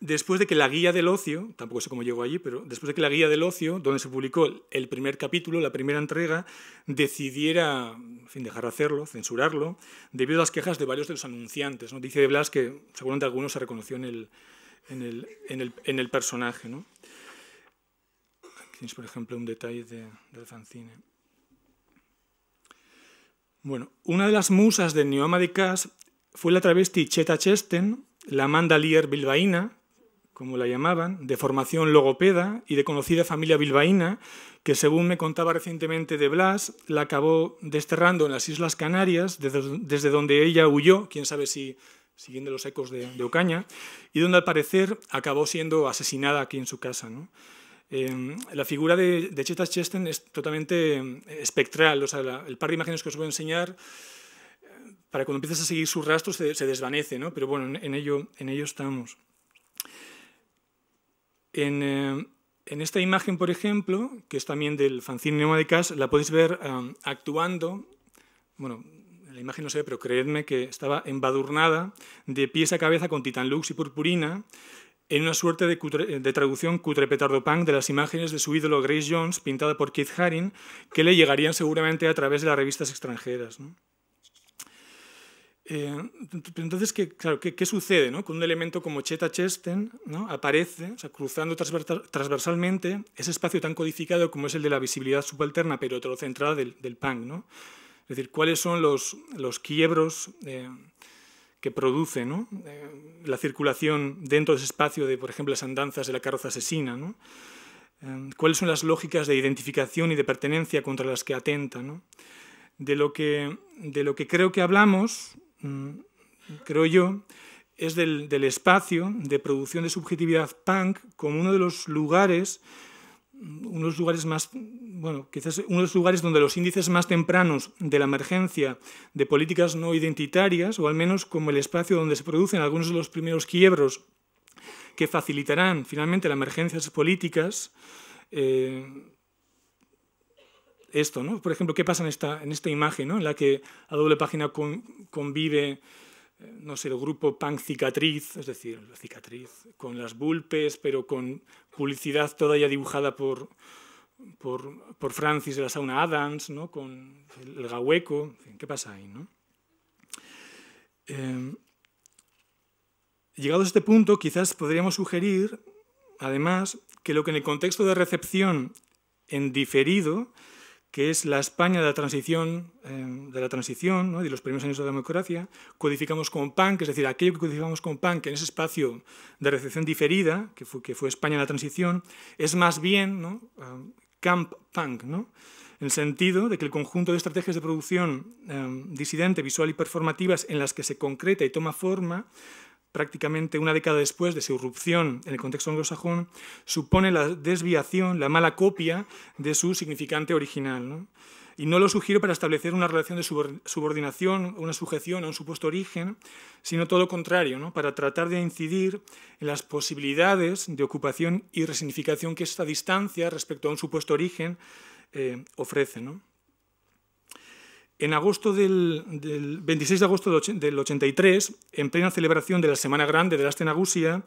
después de que la guía del ocio, tampoco sé cómo llegó allí, pero después de que la guía del ocio, donde se publicó el primer capítulo, la primera entrega, decidiera, en dejar de hacerlo, censurarlo, debido a las quejas de varios de los anunciantes. ¿no? Dice de Blas que seguramente algunos se reconoció en el, en el, personaje. ¿no? Aquí es, por ejemplo, un detalle de, del fanzine. Bueno, una de las musas del Neoma de Cass fue la travesti Cheta Chesten, la mandalier bilbaína, como la llamaban, de formación logopeda y de conocida familia bilbaína, que según me contaba recientemente de Blas, la acabó desterrando en las Islas Canarias, desde donde ella huyó, quién sabe si siguiendo los ecos de, Ocaña, y donde al parecer acabó siendo asesinada aquí en su casa. Em, la figura de, de Chesten es totalmente em, espectral, o sea, el par de imágenes que os voy a enseñar, para cuando empieces a seguir sus rastros se, desvanece, ¿no? pero bueno, en, ello, en ello estamos. Em, en, esta imagen, por ejemplo, que es también del fanzine Neuma de Cas la podéis ver actuando, bueno, la imagen no sé, pero creedme que estaba embadurnada de pies a cabeza con lux y purpurina, en una suerte de, traducción cutre petardo punk de las imágenes de su ídolo Grace Jones, pintada por Keith Haring, que le llegarían seguramente a través de las revistas extranjeras. Eh, entonces, ¿qué, claro, ¿qué, sucede? ¿no? Con un elemento como Cheta Chesten ¿no? aparece, cruzando transversalmente ese espacio tan codificado como es el de la visibilidad subalterna, pero central del, del punk. ¿no? Es decir, cuáles son los, los quiebros eh, que produce eh, la circulación dentro de ese espacio de, por ejemplo, las andanzas de la carroza asesina. Eh, cuáles son las lógicas de identificación y de pertenencia contra las que atenta. De, lo que, de lo que creo que hablamos, mm, creo yo, es del, del, espacio de producción de subjetividad punk como uno de los lugares, mm, unos lugares más bueno, quizás uno de los lugares donde los índices más tempranos de la emergencia de políticas no identitarias, o al menos como el espacio donde se producen algunos de los primeros quiebros que facilitarán finalmente la emergencia de esas políticas, eh, esto, ¿no? Por ejemplo, ¿qué pasa en esta, en esta imagen, ¿no? en la que a doble página convive eh, no sé, el grupo Punk Cicatriz, es decir, la cicatriz, con las bulpes, pero con publicidad toda ya dibujada por, por, Francis de la Sauna Adams, con el, gahueco, ¿qué pasa ahí? ¿no? Em, a este punto, quizás podríamos sugerir, además, que lo que en el contexto de recepción en diferido, que es la España de la transición, em, de, la transición de los primeros años de la democracia, codificamos con punk es decir, aquello que codificamos con punk en ese espacio de recepción diferida, que fue, que fue España de la transición, es más bien, camp punk, ¿no? en el sentido de que el conjunto de estrategias de producción em, disidente, visual y performativas en las que se concreta y toma forma prácticamente una década después de su irrupción en el contexto anglosajón, supone la desviación, la mala copia de su significante original. ¿no? Y no lo sugiero para establecer una relación de subordinación una sujeción a un supuesto origen, sino todo lo contrario, ¿no? para tratar de incidir en las posibilidades de ocupación y resignificación que esta distancia respecto a un supuesto origen eh, ofrece. ¿no? En agosto del, del, 26 de agosto del 83, en plena celebración de la Semana Grande de la Astenagusia,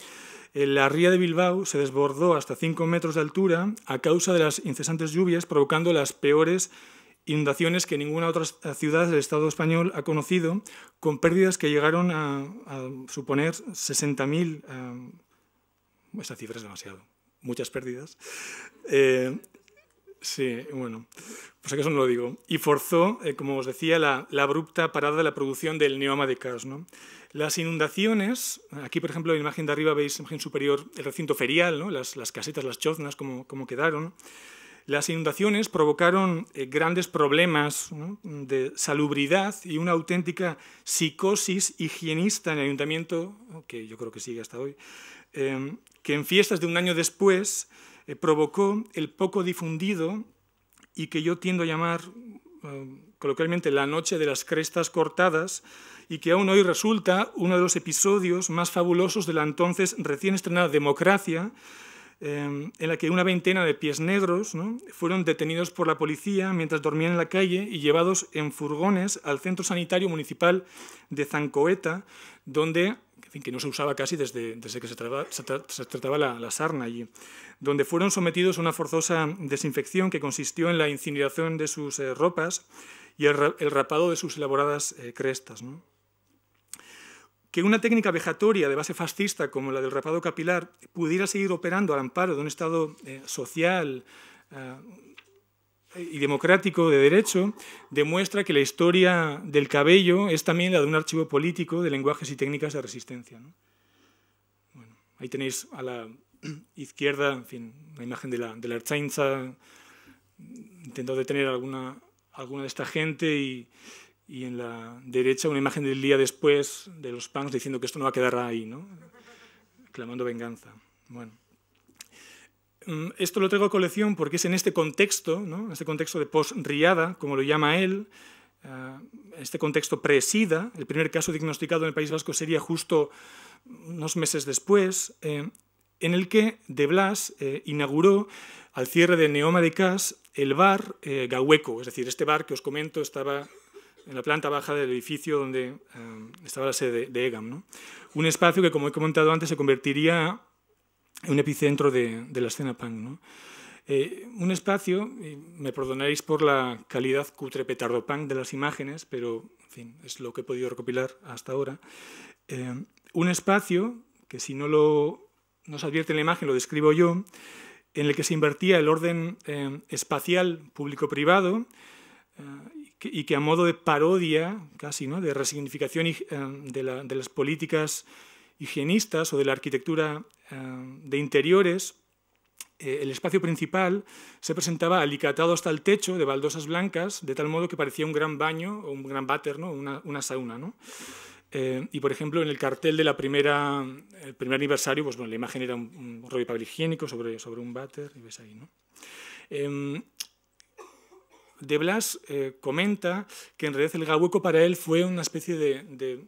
eh, la ría de Bilbao se desbordó hasta 5 metros de altura a causa de las incesantes lluvias, provocando las peores inundaciones que ninguna otra ciudad del Estado español ha conocido, con pérdidas que llegaron a, suponer 60.000, eh, esa cifra es demasiado, muchas pérdidas. Eh, sí, bueno, pues eso no lo digo. Y forzó, eh, como os decía, la, abrupta parada de la producción del neoma de Cars. ¿no? Las inundaciones, aquí por ejemplo en la imagen de arriba veis, en imagen superior, el recinto ferial, ¿no? las, casetas, las choznas, cómo como quedaron. Las inundaciones provocaron eh, grandes problemas de salubridad y una auténtica psicosis higienista en el ayuntamiento, que yo creo que sigue hasta hoy, em, que en fiestas de un año después eh, provocó el poco difundido y que yo tiendo a llamar em, coloquialmente la noche de las crestas cortadas y que aún hoy resulta uno de los episodios más fabulosos de la entonces recién estrenada Democracia, Em, en la que una veintena de pies negros fueron detenidos por la policía mientras dormían en la calle y llevados en furgones al centro sanitario municipal de Zancoeta, donde que no se usaba casi desde, que se, trataba la, sarna allí, donde fueron sometidos a una forzosa desinfección que consistió en la incineración de sus eh, ropas y el, rapado de sus elaboradas eh, crestas que una técnica vejatoria de base fascista como la del rapado capilar pudiera seguir operando al amparo de un Estado eh, social eh, y democrático de derecho, demuestra que la historia del cabello es también la de un archivo político de lenguajes y técnicas de resistencia. ahí tenéis a la izquierda en fin, la imagen de la, de la Archainza, intento detener alguna, alguna de esta gente y y en la derecha una imagen del día después de los punks diciendo que esto no va a quedar ahí, ¿no? clamando venganza. Bueno. Mm, esto lo traigo a colección porque es en este contexto, ¿no? en este contexto de post-riada, como lo llama él, en eh, este contexto presida, el primer caso diagnosticado en el País Vasco sería justo unos meses después, eh, en el que De Blas eh, inauguró al cierre de Neoma de Cas el bar gaueco, Gahueco, es decir, este bar que os comento estaba en la planta baja del edificio donde eh, estaba la sede de, EGAM. Un espacio que, como he comentado antes, se convertiría en un epicentro de, la escena punk. Eh, un espacio, me perdonaréis por la calidad cutre petardo punk de las imágenes, pero es lo que he podido recopilar hasta ahora. Eh, un espacio que si no lo nos advierte en la imagen, lo describo yo, en el que se invertía el orden espacial público-privado y que a modo de parodia, casi, ¿no? de resignificación eh, de, las políticas higienistas o de la arquitectura eh, de interiores, eh, el espacio principal se presentaba alicatado hasta el techo de baldosas blancas, de tal modo que parecía un gran baño o un gran váter, ¿no? una, una, sauna. ¿no? y, por ejemplo, en el cartel del primer aniversario, pues, bueno, la imagen era un, rollo de papel higiénico sobre, sobre un váter, y ves ahí. ¿no? De Blas eh, comenta que en realidad el gahueco para él fue una especie de,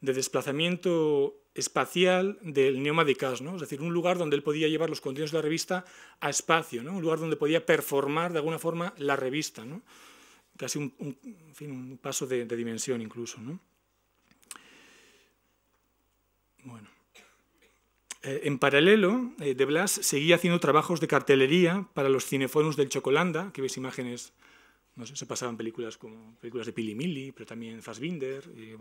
desplazamiento espacial del neoma ¿no? es decir, un lugar donde él podía llevar los contenidos de la revista a espacio, un lugar donde podía performar de alguna forma la revista, ¿no? casi un, un, paso de, dimensión incluso. Bueno. Eh, en paralelo, eh, De Blas seguía haciendo trabajos de cartelería para los cinefonos del Chocolanda, que veis imágenes, no sé, se pasaban películas como películas de Pili Mili, pero también Fassbinder, y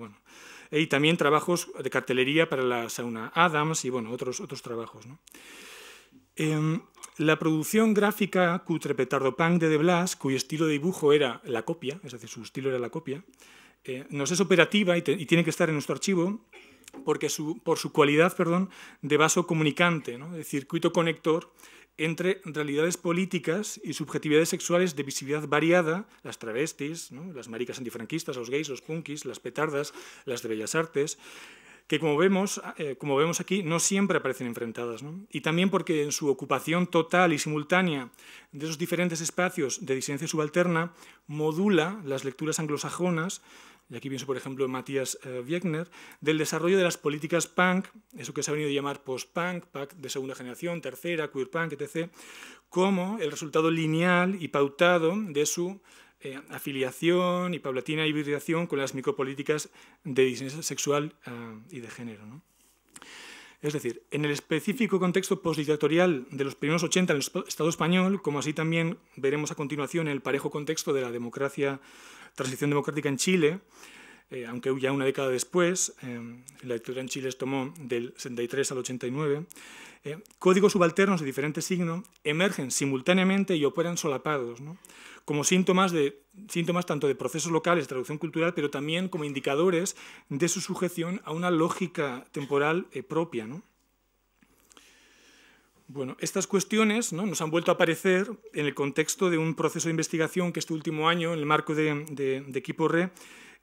eh, también trabajos de cartelería para la sauna Adams y bueno, otros, otros trabajos. Em, la producción gráfica cutre punk de De Blas, cuyo estilo de dibujo era la copia, es decir, su estilo era la copia, nos es operativa y, tiene que estar en nuestro archivo por su cualidad perdón, de vaso comunicante, de circuito conector entre realidades políticas y subjetividades sexuales de visibilidad variada, las travestis, las maricas antifranquistas, los gays, los punkis, las petardas, las de bellas artes, que como vemos, eh, aquí no siempre aparecen enfrentadas. Y también porque en su ocupación total y simultánea de esos diferentes espacios de disidencia subalterna modula las lecturas anglosajonas y aquí pienso por ejemplo en Matías eh, Wiegner, del desarrollo de las políticas punk, eso que se ha venido a llamar post-punk, punk de segunda generación, tercera, queer punk, etc., como el resultado lineal y pautado de su eh, afiliación y paulatina hibridación con las micropolíticas de diseño sexual eh, y de género. ¿no? Es decir, en el específico contexto postdictatorial de los primeros 80 en el Estado español, como así también veremos a continuación en el parejo contexto de la democracia transición democrática en Chile, eh, aunque ya una década después, eh, la lectura en Chile se tomó del 63 al 89, eh, códigos subalternos de diferente signo emergen simultáneamente y operan solapados, como síntomas, de, síntomas tanto de procesos locales de traducción cultural, pero también como indicadores de su sujeción a una lógica temporal propia. ¿no? Bueno, estas cuestiones ¿no? nos han vuelto a aparecer en el contexto de un proceso de investigación que este último año, en el marco de, Equipo RE,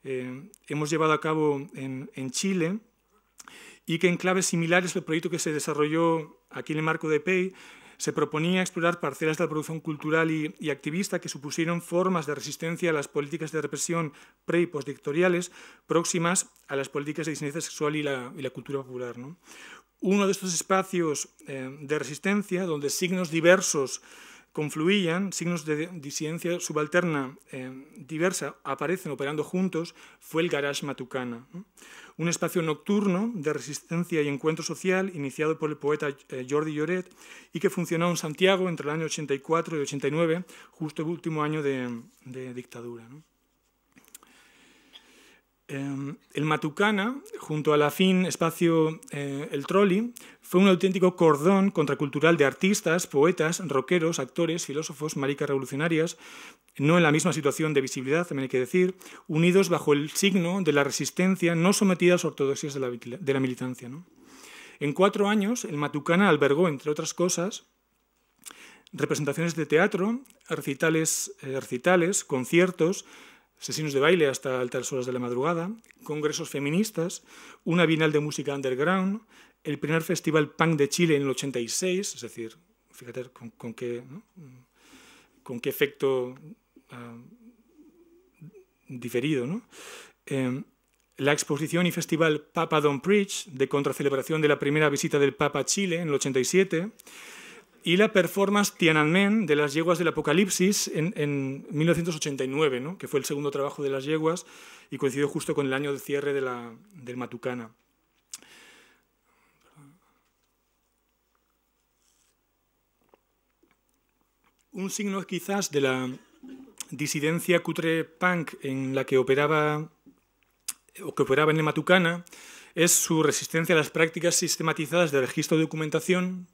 eh, hemos llevado a cabo en, Chile y que en claves similares al proyecto que se desarrolló aquí en el marco de PEI se proponía explorar parcelas de la producción cultural y, activista que supusieron formas de resistencia a las políticas de represión pre y postdictoriales próximas a las políticas de disidencia sexual y la, y la cultura popular. ¿no? uno de estos espacios eh, de resistencia, donde signos diversos confluían, signos de disidencia subalterna eh, diversa aparecen operando juntos, fue el Garage Matucana. Un espacio nocturno de resistencia y encuentro social iniciado por el poeta eh, Jordi Lloret y que funcionó en Santiago entre el año 84 y 89, justo el último año de, dictadura. Em, el Matucana, junto a la fin espacio eh, El Trolley, fue un auténtico cordón contracultural de artistas, poetas, rockeros, actores, filósofos, maricas revolucionarias, no en la misma situación de visibilidad, también hay que decir, unidos bajo el signo de la resistencia no sometida a las ortodoxias de la, militancia. En cuatro años, el Matucana albergó, entre otras cosas, representaciones de teatro, recitales eh, conciertos, asesinos de baile hasta altas horas de la madrugada, congresos feministas, una bienal de música underground, el primer festival punk de Chile en el 86, es decir, fíjate con, qué, con qué efecto ah, diferido, em, la exposición y festival Papa Don't Preach de contracelebración de la primera visita del Papa a Chile en el 87, y la performance Tiananmen de las yeguas del Apocalipsis en, 1989, ¿no? que fue el segundo trabajo de las yeguas y coincidió justo con el año de cierre de la, del Matucana. Un signo quizás de la disidencia cutre punk en la que operaba o que operaba en el Matucana es su resistencia a las prácticas sistematizadas de registro de documentación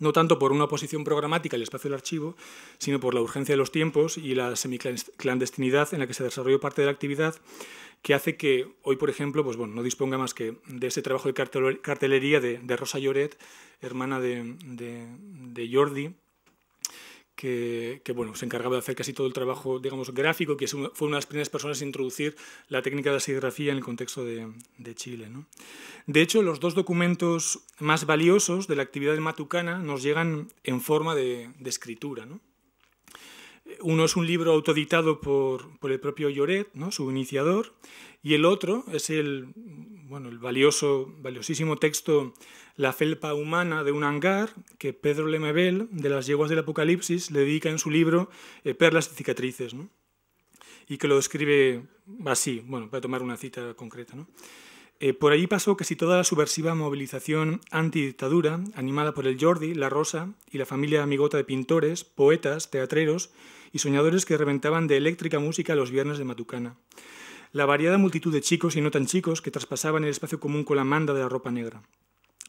no tanto por una posición programática al espacio del archivo, sino por la urgencia de los tiempos y la semiclandestinidad en la que se desarrolló parte de la actividad, que hace que hoy, por ejemplo, pues bueno, no disponga más que de ese trabajo de cartelería de, Rosa Lloret, hermana de Jordi, que, bueno, se encargaba de hacer casi todo el trabajo digamos, gráfico, que fue una de las primeras personas en introducir la técnica de la en el contexto de, Chile. De hecho, los dos documentos más valiosos de la actividad de Matucana nos llegan en forma de, escritura. Uno es un libro autoditado por, por el propio Lloret, ¿no? su iniciador, y el otro es el, bueno, el valioso, valiosísimo texto la felpa humana de un hangar que Pedro Lemebel, de las yeguas del Apocalipsis, le dedica en su libro eh, Perlas y cicatrices, y que lo describe así, bueno, para tomar una cita concreta. Eh, por allí pasó casi toda la subversiva movilización antidictadura, animada por el Jordi, la Rosa y la familia amigota de pintores, poetas, teatreros y soñadores que reventaban de eléctrica música los viernes de Matucana. La variada multitud de chicos y no tan chicos que traspasaban el espacio común con la manda de la ropa negra.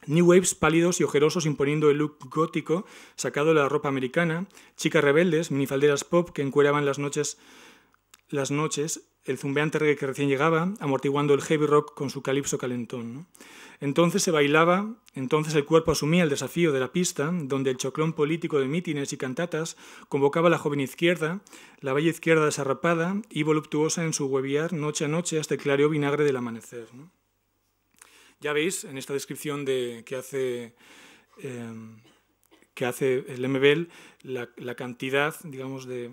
New Waves pálidos y ojerosos imponiendo el look gótico sacado de la ropa americana, chicas rebeldes, minifalderas pop que encueraban las noches, las noches el zumbeante reggae que recién llegaba, amortiguando el heavy rock con su calipso calentón. Entonces se bailaba, entonces el cuerpo asumía el desafío de la pista, donde el choclón político de mítines y cantatas convocaba a la joven izquierda, la valla izquierda desarrapada y voluptuosa en su hueviar noche a noche hasta el clareo vinagre del amanecer. Ya veis en esta descripción de, que hace... Em, hace el MBL, la, cantidad, digamos, de,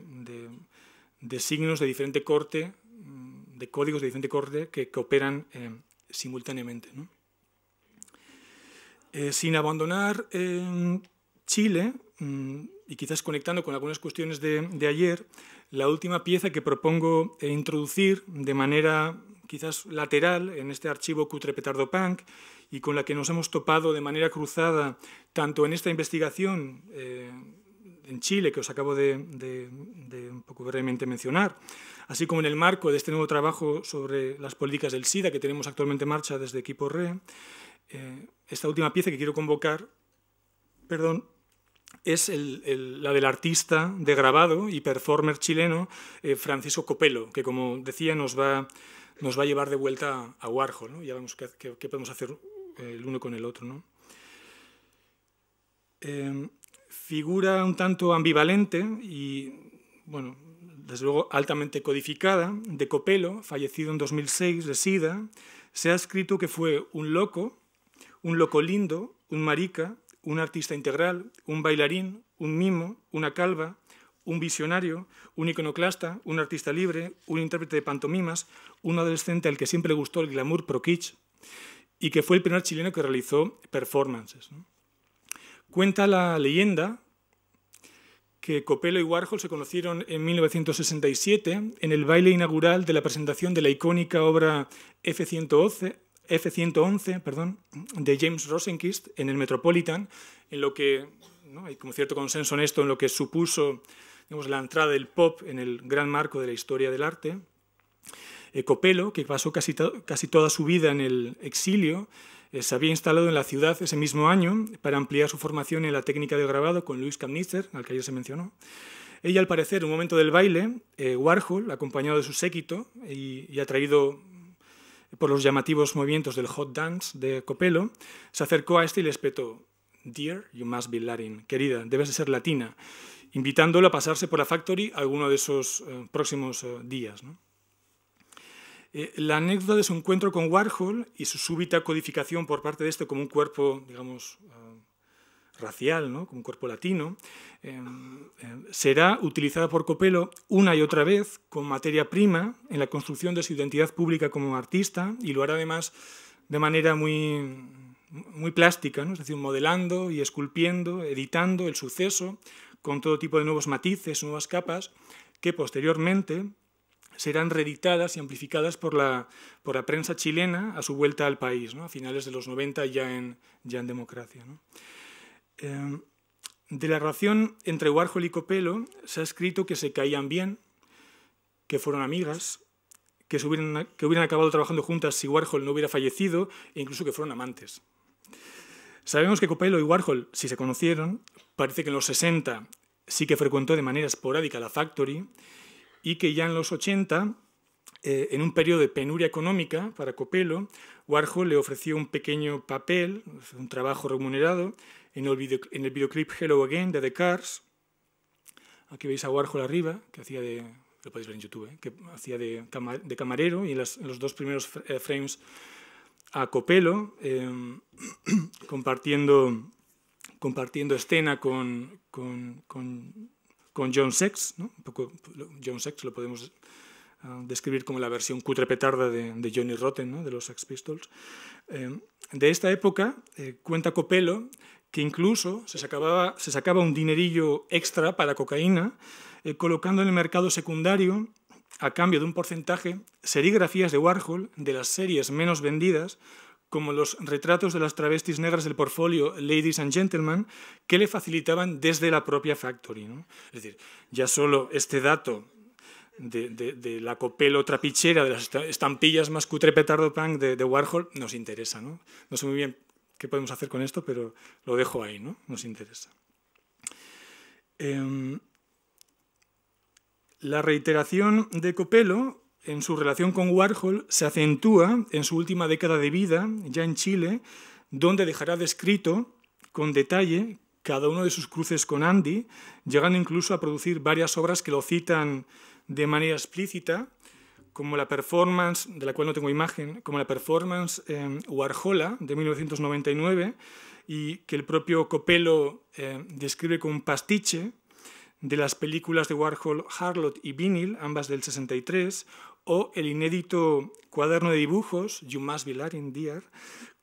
signos de diferente corte, de códigos de diferente corte que, que operan em, simultáneamente. Eh, sin abandonar em, Chile, mm, y quizás conectando con algunas cuestiones de, de, ayer, la última pieza que propongo introducir de manera quizás lateral en este archivo cutre petardo punk y con la que nos hemos topado de manera cruzada tanto en esta investigación eh, en Chile que os acabo de, un poco brevemente mencionar, así como en el marco de este nuevo trabajo sobre las políticas del SIDA que tenemos actualmente en marcha desde Equipo RE, eh, esta última pieza que quiero convocar, perdón, es la del artista de grabado y performer chileno eh, Francisco Copelo, que como decía nos va nos va a llevar de vuelta a Warhol, ¿no? Ya vemos qué, podemos hacer eh, el uno con el otro, em, figura un tanto ambivalente y, bueno, desde luego altamente codificada, de Copelo, fallecido en 2006 de SIDA, se ha escrito que fue un loco, un loco lindo, un marica, un artista integral, un bailarín, un mimo, una calva, un visionario, un iconoclasta, un artista libre, un intérprete de pantomimas, un adolescente al que siempre gustó el glamour pro-kitsch y que fue el primer chileno que realizó performances. Cuenta la leyenda que Copelo y Warhol se conocieron en 1967 en el baile inaugural de la presentación de la icónica obra F-111, de James Rosenquist en el Metropolitan, en lo que ¿no? hay como cierto consenso en esto, en lo que supuso la entrada del pop en el gran marco de la historia del arte. Eh, Copelo, que pasó casi, casi toda su vida en el exilio, eh, se había instalado en la ciudad ese mismo año para ampliar su formación en la técnica de grabado con Luis Kamnitzer, al que ayer se mencionó. Ella, al parecer, en un momento del baile, eh, Warhol, acompañado de su séquito y, y atraído por los llamativos movimientos del hot dance de Copelo, se acercó a este y le espetó, Dear, you must be Latin, querida, debes de ser latina invitándolo a pasarse por la Factory alguno de esos eh, próximos eh, días. Eh, la anécdota de su encuentro con Warhol y su súbita codificación por parte de este como un cuerpo, digamos, racial, ¿no? como un cuerpo latino, será utilizada por Copelo una y otra vez con materia prima en la construcción de su identidad pública como artista y lo hará además de manera muy, muy plástica, es decir, modelando y esculpiendo, editando el suceso, con todo tipo de nuevos matices, nuevas capas, que posteriormente serán reeditadas y amplificadas por la, por la prensa chilena a su vuelta al país, a finales de los 90 ya en, ya en democracia. Eh, de la relación entre Warhol y Copelo se ha escrito que se caían bien, que fueron amigas, que, hubieran, que hubieran acabado trabajando juntas si Warhol no hubiera fallecido e incluso que fueron amantes. Sabemos que Copelo y Warhol, si se conocieron, Parece que en los 60 sí que frecuentó de manera esporádica la Factory y que ya en los 80, eh, en un periodo de penuria económica para Copelo, Warhol le ofreció un pequeño papel, un trabajo remunerado, en el, en el videoclip Hello Again de The Cars. Aquí veis a Warhol arriba, que hacía de lo podéis ver en YouTube, eh, que hacía de, de camarero y en, los dos primeros eh, frames a Copelo, compartiendo compartiendo escena con, con, con, con John Sex, ¿no? Un poco, John Sex lo podemos ah, describir como la versión cutre petarda de, Johnny Rotten, ¿no? de los Sex Pistols. Em, de esta época eh, cuenta Copelo que incluso se sacaba, se sacaba un dinerillo extra para cocaína, eh, colocando en el mercado secundario, a cambio de un porcentaje, serigrafías de Warhol de las series menos vendidas como los retratos de las travestis negras del portfolio Ladies and Gentlemen, que le facilitaban desde la propia Factory. Es decir, ya solo este dato de, la copelo trapichera, de las estampillas más cutre punk de, Warhol, nos interesa. ¿no? sé muy bien qué podemos hacer con esto, pero lo dejo ahí, ¿no? Nos interesa. Em, la reiteración de Copelo en su relación con Warhol se acentúa en su última década de vida, ya en Chile, donde dejará descrito con detalle cada uno de sus cruces con Andy, llegando incluso a producir varias obras que lo citan de manera explícita, como la performance, de la cual no tengo imagen, como la performance eh, Warhola de 1999, y que el propio Copelo eh, describe como un pastiche, de las películas de Warhol Harlot y Vinyl, ambas del 63, o el inédito cuaderno de dibujos You Must Be in Dear,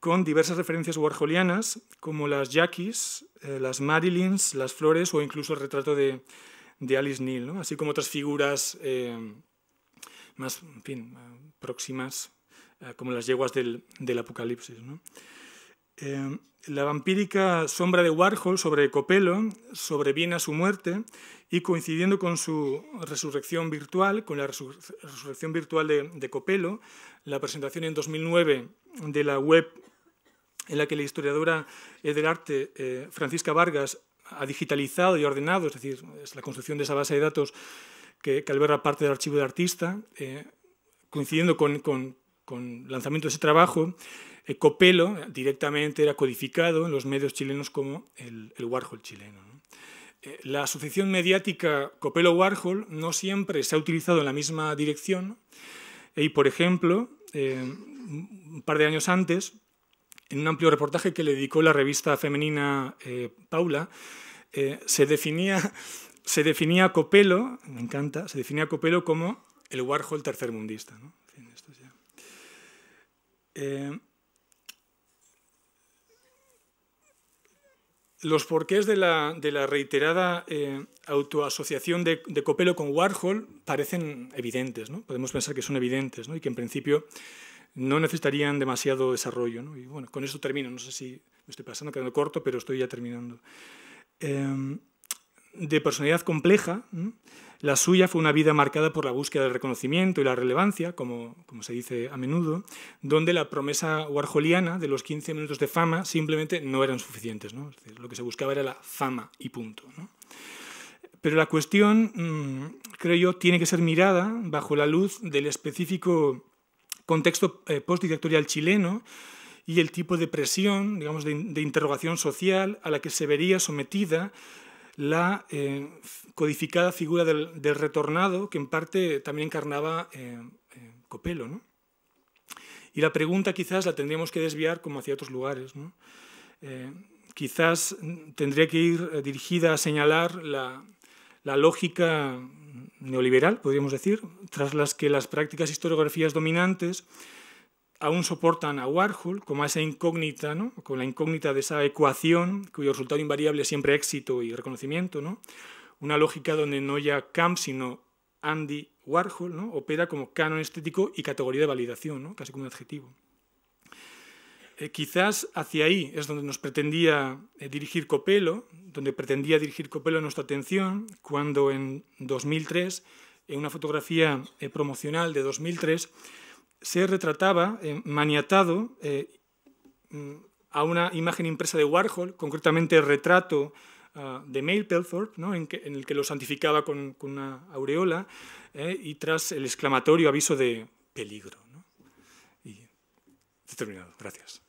con diversas referencias warholianas como las Jackies, eh, las Marilyns, las Flores o incluso el retrato de, Alice Neal, así como otras figuras eh, más eh, próximas, como las yeguas del, del apocalipsis. ¿no? Em, la vampírica sombra de Warhol sobre Copelo sobreviene a su muerte y coincidiendo con su resurrección virtual, con la resurrección virtual de, Copelo, la presentación en 2009 de la web en la que la historiadora del arte eh, Francisca Vargas ha digitalizado y ordenado, es decir, es la construcción de esa base de datos que, alberga parte del archivo de artista, eh, coincidiendo con, el lanzamiento de ese trabajo, Copelo directamente era codificado en los medios chilenos como el, Warhol chileno. Eh, la asociación mediática Copelo-Warhol no siempre se ha utilizado en la misma dirección y, por ejemplo, eh, un par de años antes, en un amplio reportaje que le dedicó la revista femenina eh, Paula, se, definía, se definía Copelo, me encanta, se definía Copelo como el Warhol tercermundista. ¿no? los porqués de la, reiterada eh, autoasociación de, Copelo con Warhol parecen evidentes, ¿no? Podemos pensar que son evidentes, ¿no? Y que en principio no necesitarían demasiado desarrollo, ¿no? Y bueno, con esto termino, no sé si me estoy pasando, quedando corto, pero estoy ya terminando. Em, de personalidad compleja, la suya fue una vida marcada por la búsqueda del reconocimiento y la relevancia, como, como se dice a menudo, donde la promesa warholiana de los 15 minutos de fama simplemente no eran suficientes. lo que se buscaba era la fama y punto. Pero la cuestión, mm, creo yo, tiene que ser mirada bajo la luz del específico contexto eh, postdirectorial chileno y el tipo de presión, digamos, de, interrogación social a la que se vería sometida la eh, codificada figura del, retornado que en parte también encarnaba eh, eh, Copelo. ¿no? Y la pregunta quizás la tendríamos que desviar como hacia otros lugares. ¿no? Eh, quizás tendría que ir dirigida a señalar la, lógica neoliberal, podríamos decir, tras las que las prácticas historiografías dominantes aún soportan a Warhol como a esa incógnita, ¿no? con la incógnita de esa ecuación cuyo resultado invariable es siempre éxito y reconocimiento, ¿no? una lógica donde no ya Camp, sino Andy Warhol, opera como canon estético y categoría de validación, casi como un adjetivo. Eh, quizás hacia ahí es donde nos pretendía eh, dirigir Copelo, donde pretendía dirigir Copelo nuestra atención, cuando en 2003, en una fotografía eh, promocional de 2003, se retrataba maniatado mm, a una imagen impresa de Warhol, concretamente retrato Ah, de Mail Pelthorpe, ¿no? en, el que lo santificaba con, una aureola, eh, y tras el exclamatorio aviso de peligro. ¿no? Y he terminado. Gracias.